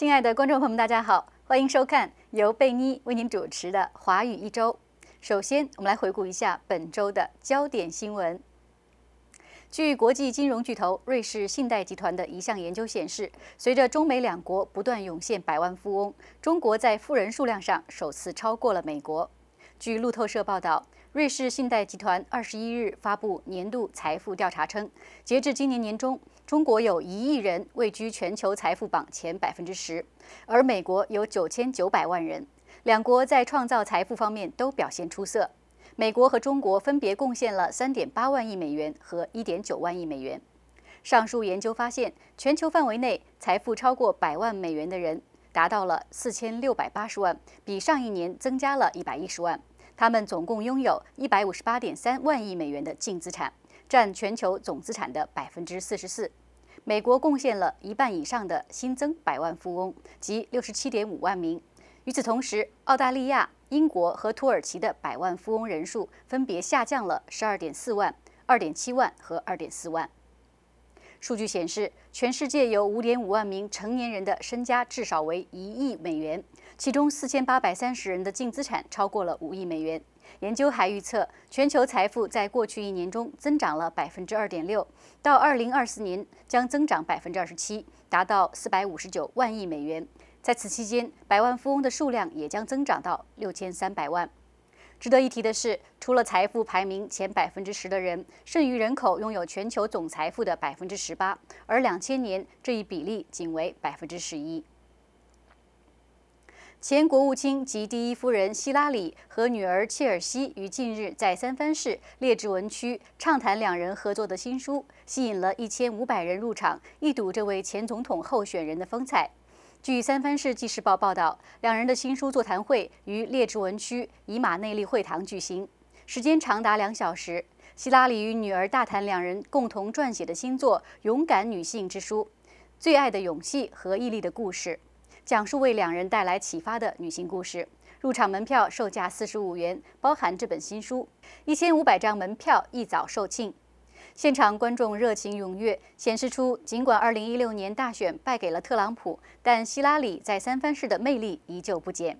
亲爱的观众朋友们，大家好，欢迎收看由贝妮为您主持的《华语一周》。首先，我们来回顾一下本周的焦点新闻。据国际金融巨头瑞士信贷集团的一项研究显示，随着中美两国不断涌现百万富翁，中国在富人数量上首次超过了美国。据路透社报道。瑞士信贷集团二十一日发布年度财富调查称，截至今年年中，中国有一亿人位居全球财富榜前百分之十，而美国有九千九百万人。两国在创造财富方面都表现出色，美国和中国分别贡献了三点八万亿美元和一点九万亿美元。上述研究发现，全球范围内财富超过百万美元的人达到了四千六百八十万，比上一年增加了一百一十万。他们总共拥有一百五十八点三万亿美元的净资产，占全球总资产的百分之四十四。美国贡献了一半以上的新增百万富翁，即六十七点五万名。与此同时，澳大利亚、英国和土耳其的百万富翁人数分别下降了十二点四万、二点七万和二点四万。数据显示，全世界有五点五万名成年人的身家至少为一亿美元。其中四千八百三十人的净资产超过了五亿美元。研究还预测，全球财富在过去一年中增长了百分之二点六，到二零二四年将增长百分之二十七，达到四百五十九万亿美元。在此期间，百万富翁的数量也将增长到六千三百万。值得一提的是，除了财富排名前百分之十的人，剩余人口拥有全球总财富的百分之十八，而两千年这一比例仅为百分之十一。前国务卿及第一夫人希拉里和女儿切尔西于近日在三藩市列治文区畅谈两人合作的新书，吸引了一千五百人入场，一睹这位前总统候选人的风采。据三藩市纪事报报道，两人的新书座谈会于列治文区以马内利会堂举行，时间长达两小时。希拉里与女儿大谈两人共同撰写的新作《勇敢女性之书》，最爱的勇气和毅力的故事。讲述为两人带来启发的女性故事。入场门票售价四十五元，包含这本新书。一千五百张门票一早售罄，现场观众热情踊跃，显示出尽管二零一六年大选败给了特朗普，但希拉里在三藩市的魅力依旧不减。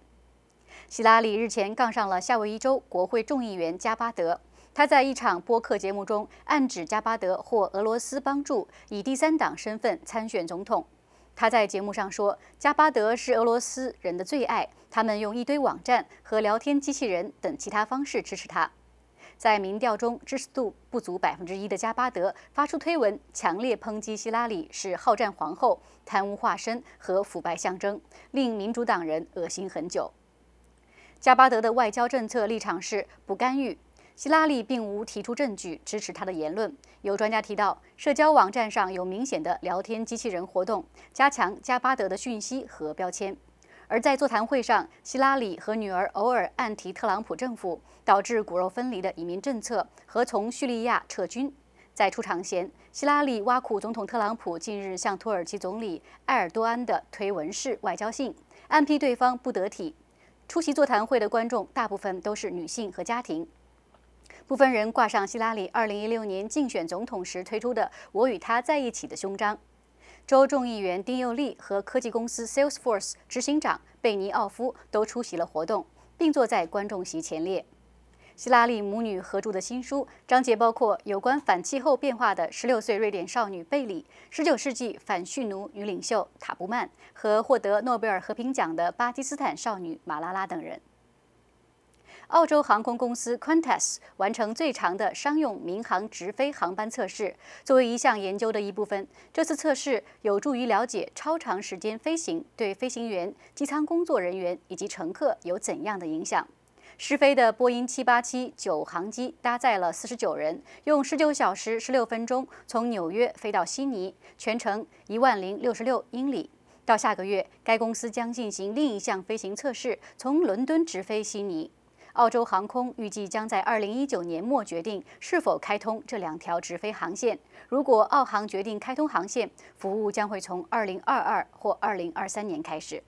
希拉里日前杠上了夏威夷州国会众议员加巴德，他在一场播客节目中暗指加巴德获俄罗斯帮助，以第三党身份参选总统。他在节目上说，加巴德是俄罗斯人的最爱，他们用一堆网站和聊天机器人等其他方式支持他。在民调中支持度不足百分之一的加巴德发出推文，强烈抨击希拉里是好战皇后、贪污化身和腐败象征，令民主党人恶心很久。加巴德的外交政策立场是不干预。希拉里并无提出证据支持他的言论。有专家提到，社交网站上有明显的聊天机器人活动，加强加巴德的讯息和标签。而在座谈会上，希拉里和女儿偶尔暗提特朗普政府导致骨肉分离的移民政策和从叙利亚撤军。在出场前，希拉里挖苦总统特朗普近日向土耳其总理埃尔多安的推文式外交信，暗批对方不得体。出席座谈会的观众大部分都是女性和家庭。部分人挂上希拉里2016年竞选总统时推出的“我与他在一起”的胸章。州众议员丁佑利和科技公司 Salesforce 执行长贝尼奥夫都出席了活动，并坐在观众席前列。希拉里母女合著的新书章节包括有关反气候变化的16岁瑞典少女贝里、19世纪反蓄奴女领袖塔布曼和获得诺贝尔和平奖的巴基斯坦少女马拉拉等人。澳洲航空公司 Qantas 完成最长的商用民航直飞航班测试。作为一项研究的一部分，这次测试有助于了解超长时间飞行对飞行员、机舱工作人员以及乘客有怎样的影响。试飞的波音七八七九航机搭载了四十九人，用十九小时十六分钟从纽约飞到悉尼，全程一万零六十六英里。到下个月，该公司将进行另一项飞行测试，从伦敦直飞悉尼。澳洲航空预计将在2019年末决定是否开通这两条直飞航线。如果澳航决定开通航线，服务将会从2022或2023年开始。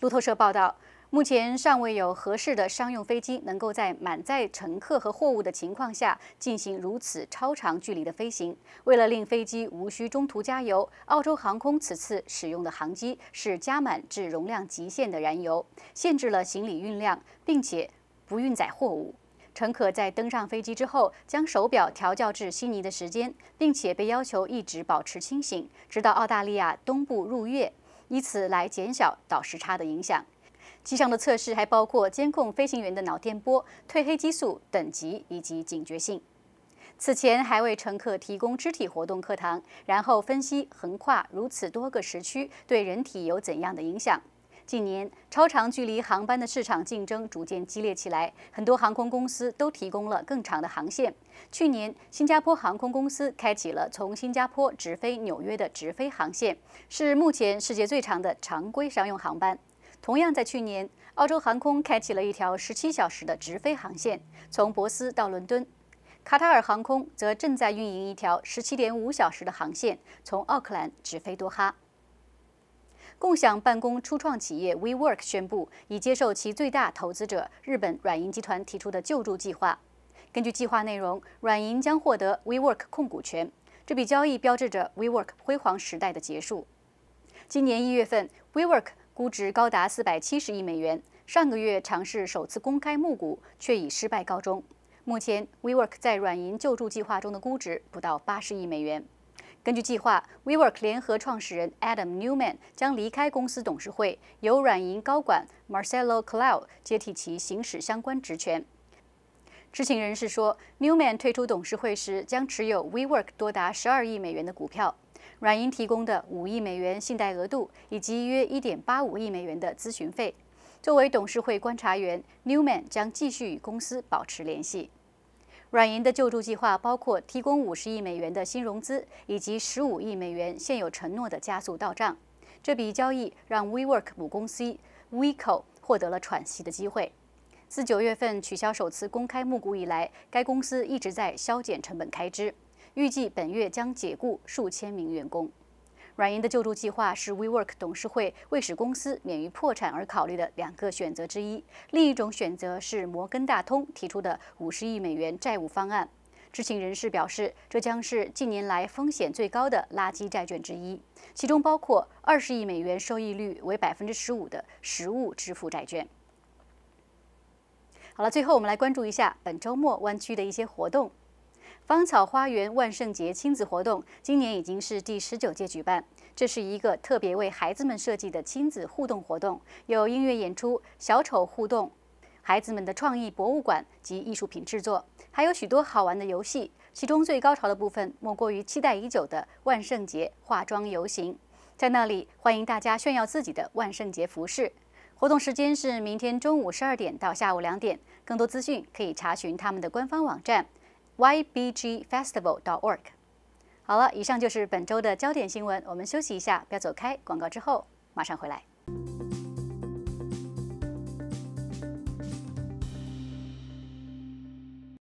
路透社报道。目前尚未有合适的商用飞机能够在满载乘客和货物的情况下进行如此超长距离的飞行。为了令飞机无需中途加油，澳洲航空此次使用的航机是加满至容量极限的燃油，限制了行李运量，并且不运载货物。乘客在登上飞机之后，将手表调校至悉尼的时间，并且被要求一直保持清醒，直到澳大利亚东部入夜，以此来减小倒时差的影响。机上的测试还包括监控飞行员的脑电波、褪黑激素等级以及警觉性。此前还为乘客提供肢体活动课堂，然后分析横跨如此多个时区对人体有怎样的影响。近年，超长距离航班的市场竞争逐渐激烈起来，很多航空公司都提供了更长的航线。去年，新加坡航空公司开启了从新加坡直飞纽约的直飞航线，是目前世界最长的常规商用航班。同样，在去年，澳洲航空开启了一条十七小时的直飞航线，从博斯到伦敦。卡塔尔航空则正在运营一条十七点五小时的航线，从奥克兰直飞多哈。共享办公初创企业 WeWork 宣布，已接受其最大投资者日本软银集团提出的救助计划。根据计划内容，软银将获得 WeWork 控股权。这笔交易标志着 WeWork 辉煌时代的结束。今年一月份，WeWork。估值高达四百七十亿美元，上个月尝试首次公开募股却以失败告终。目前，WeWork 在软银救助计划中的估值不到八十亿美元。根据计划，WeWork 联合创始人 Adam Newman 将离开公司董事会，由软银高管 Marcelo c l a u d 接替其行使相关职权。知情人士说，Newman 退出董事会时将持有 WeWork 多达十二亿美元的股票。软银提供的五亿美元信贷额度以及约一点八五亿美元的咨询费，作为董事会观察员，Newman 将继续与公司保持联系。软银的救助计划包括提供五十亿美元的新融资，以及十五亿美元现有承诺的加速到账。这笔交易让 WeWork 母公司 w e c o 获得了喘息的机会。自九月份取消首次公开募股以来，该公司一直在削减成本开支。预计本月将解雇数千名员工。软银的救助计划是 WeWork 董事会为使公司免于破产而考虑的两个选择之一。另一种选择是摩根大通提出的五十亿美元债务方案。知情人士表示，这将是近年来风险最高的垃圾债券之一，其中包括二十亿美元、收益率为百分之十五的实物支付债券。好了，最后我们来关注一下本周末湾区的一些活动。芳草花园万圣节亲子活动今年已经是第十九届举办，这是一个特别为孩子们设计的亲子互动活动，有音乐演出、小丑互动、孩子们的创意博物馆及艺术品制作，还有许多好玩的游戏。其中最高潮的部分莫过于期待已久的万圣节化妆游行，在那里欢迎大家炫耀自己的万圣节服饰。活动时间是明天中午十二点到下午两点。更多资讯可以查询他们的官方网站。ybgfestival.org。好了，以上就是本周的焦点新闻。我们休息一下，不要走开。广告之后马上回来。